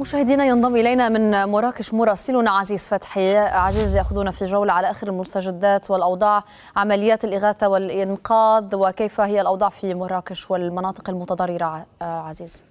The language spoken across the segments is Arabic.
مشاهدينا ينضم الينا من مراكش مراسلنا عزيز فتحي عزيز ياخذونا في جوله على اخر المستجدات والاوضاع عمليات الاغاثه والانقاذ وكيف هي الاوضاع في مراكش والمناطق المتضرره آه، عزيز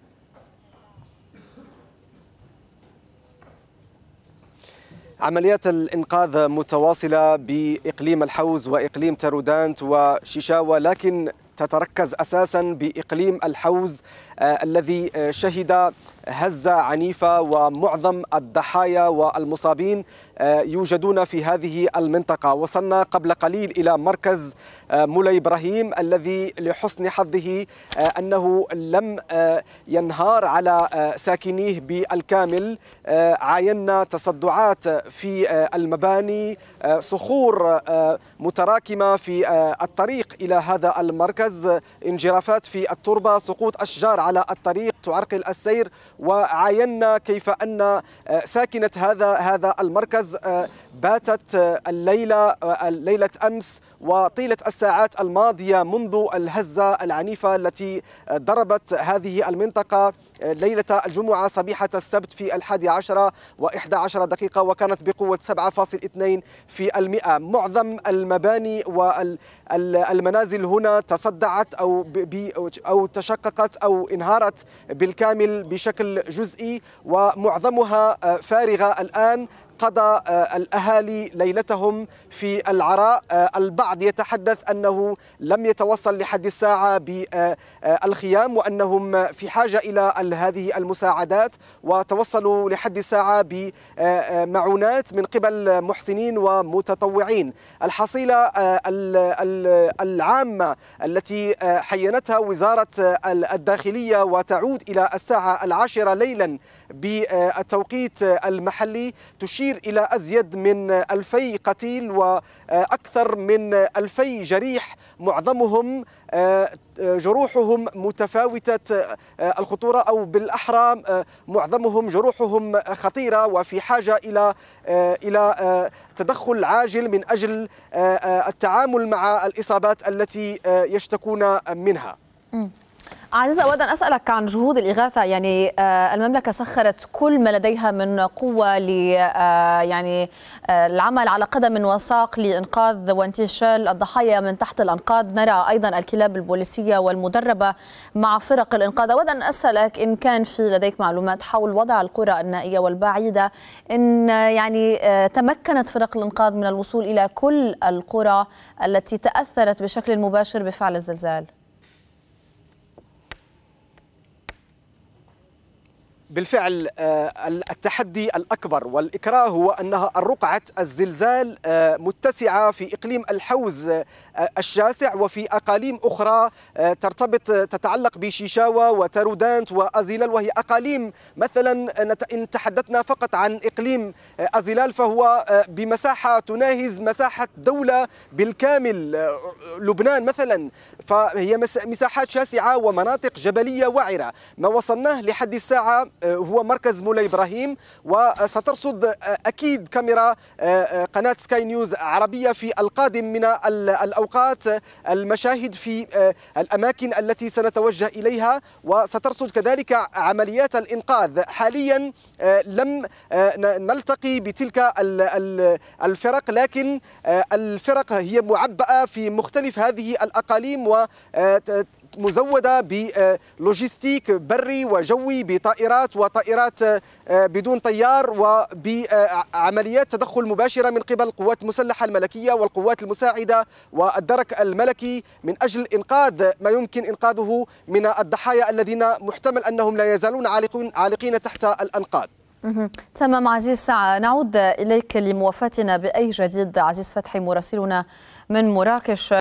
عمليات الإنقاذ متواصلة بإقليم الحوز وإقليم ترودانت وشيشاوة لكن تتركز أساسا بإقليم الحوز آه، الذي آه، شهد هزة عنيفة ومعظم الضحايا والمصابين آه، يوجدون في هذه المنطقة وصلنا قبل قليل إلى مركز آه، مولاي إبراهيم الذي لحسن حظه آه، أنه لم ينهار على ساكنيه بالكامل عاينا تصدعات في المباني صخور متراكمة في الطريق إلى هذا المركز انجرافات في التربة سقوط أشجار على الطريق تعرقل السير وعاينا كيف أن آه، ساكنة هذا هذا المركز آه، باتت آه، الليلة ليلة أمس وطيلة الساعات الماضية منذ الهزة العنيفة التي ضربت هذه المنطقة ليلة الجمعة صبيحة السبت في الحادي عشرة وإحدى عشر دقيقة وكانت بقوة 7.2 في المئة معظم المباني والمنازل هنا تصدعت أو, أو تشققت أو انهارت بالكامل بشكل بشكل جزئي ومعظمها آه، فارغه الان قضى آه، الأهالي ليلتهم في العراء آه، البعض يتحدث أنه لم يتوصل لحد الساعة بالخيام آه، وأنهم في حاجة إلى هذه المساعدات وتوصلوا لحد الساعة بمعونات من قبل محسنين ومتطوعين الحصيلة العامة التي حينتها وزارة الداخلية وتعود إلى الساعة العاشرة ليلا بالتوقيت المحلي تشير تشير إلى أزيد من ألفي قتيل وأكثر من ألفي جريح معظمهم آه، جروحهم متفاوتة آه، الخطورة أو بالأحرى آه، معظمهم جروحهم خطيرة وفي حاجة إلى إلى تدخل عاجل من أجل التعامل مع الإصابات التي يشتكون منها. عزيزة أود أن أسألك عن جهود الإغاثة يعني آه، المملكة سخرت كل ما لديها من قوة ل آه، يعني آه، العمل على قدم وساق لإنقاذ وانتشال الضحايا من تحت الأنقاض نرى أيضا الكلاب البوليسية والمدربة مع فرق الإنقاذ أود أن أسألك إن كان في لديك معلومات حول وضع القرى النائية والبعيدة إن يعني تمكنت فرق الإنقاذ من الوصول إلى كل القرى التي تأثرت بشكل مباشر بفعل الزلزال بالفعل آه، التحدي الأكبر والإكراه هو أنها الرقعة الزلزال آه، متسعة في إقليم الحوز آه، الشاسع وفي أقاليم أخرى ترتبط تتعلق بشيشاوة وترودانت وأزيلال وهي أقاليم مثلا إن تحدثنا فقط عن إقليم أزيلال فهو بمساحة تناهز مساحة دولة بالكامل لبنان مثلا فهي مساحات شاسعة ومناطق جبلية وعرة ما وصلناه لحد الساعة آه، هو مركز مولاي ابراهيم وسترصد آه، اكيد كاميرا آه، قناه سكاي نيوز عربيه في القادم من الاوقات المشاهد في الاماكن التي سنتوجه اليها وسترصد كذلك عمليات الانقاذ حاليا لم نلتقي بتلك الفرق لكن الفرق هي معبأه في مختلف هذه الاقاليم و مزوده بلوجيستيك بري وجوي بطائرات طائرات وطائرات آه، بدون طيار وبعمليات تدخل مباشرة من قبل القوات المسلحة الملكية والقوات المساعدة والدرك الملكي من أجل إنقاذ ما يمكن إنقاذه من الضحايا الذين محتمل أنهم لا يزالون عالقين تحت الأنقاض تمام عزيز نعود إليك لموافاتنا بأي جديد عزيز فتحي مراسلنا من مراكش